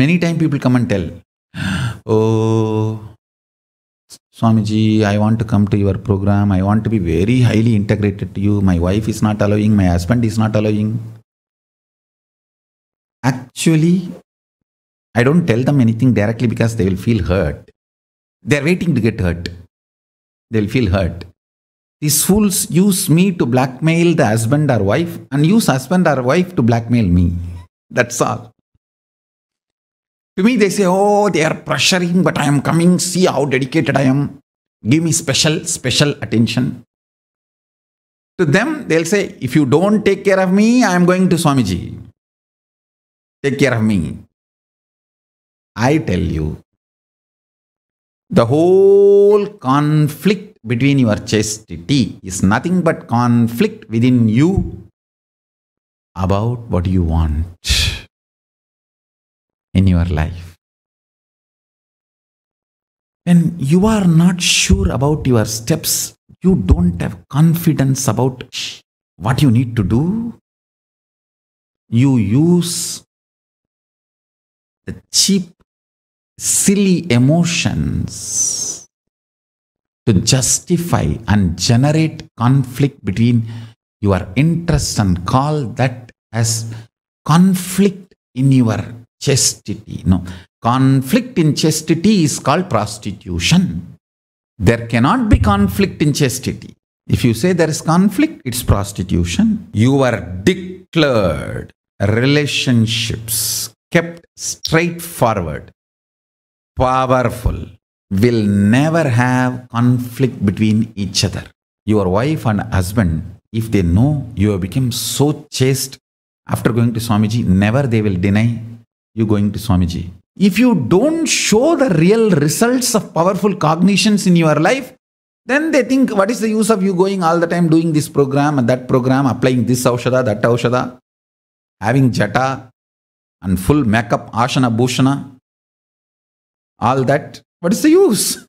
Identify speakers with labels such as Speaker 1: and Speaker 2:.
Speaker 1: Many times people come and tell, oh, Swamiji, I want to come to your program. I want to be very highly integrated to you. My wife is not allowing, my husband is not allowing. Actually, I don't tell them anything directly because they will feel hurt. They're waiting to get hurt. They'll feel hurt. These fools use me to blackmail the husband or wife and use husband or wife to blackmail me. That's all. To me, they say, Oh, they are pressuring, but I am coming. See how dedicated I am. Give me special, special attention.
Speaker 2: To them, they'll say, If you don't take care of me, I am going to Swamiji. Take care of me. I tell you,
Speaker 1: the whole conflict between your chastity is nothing
Speaker 2: but conflict within you about what you want in your life. When you are not sure about your steps, you don't have confidence about what you need to do, you use the cheap, silly emotions to justify and generate
Speaker 1: conflict between your interest and call that as conflict in your chastity. No, conflict in chastity is called prostitution. There cannot be conflict in chastity. If you say there is conflict, it's prostitution. You are declared relationships kept straightforward, powerful, will never have conflict between each other. Your wife and husband, if they know you have become so chaste after going to Swamiji, never they will deny you going to Swamiji. If you don't show the real results of powerful cognitions in your life, then they think, what is the use of you going all the time doing this program and that program, applying this aushada, that aushada, having jata
Speaker 2: and full makeup, ashana, bhushana, all that. What is the use?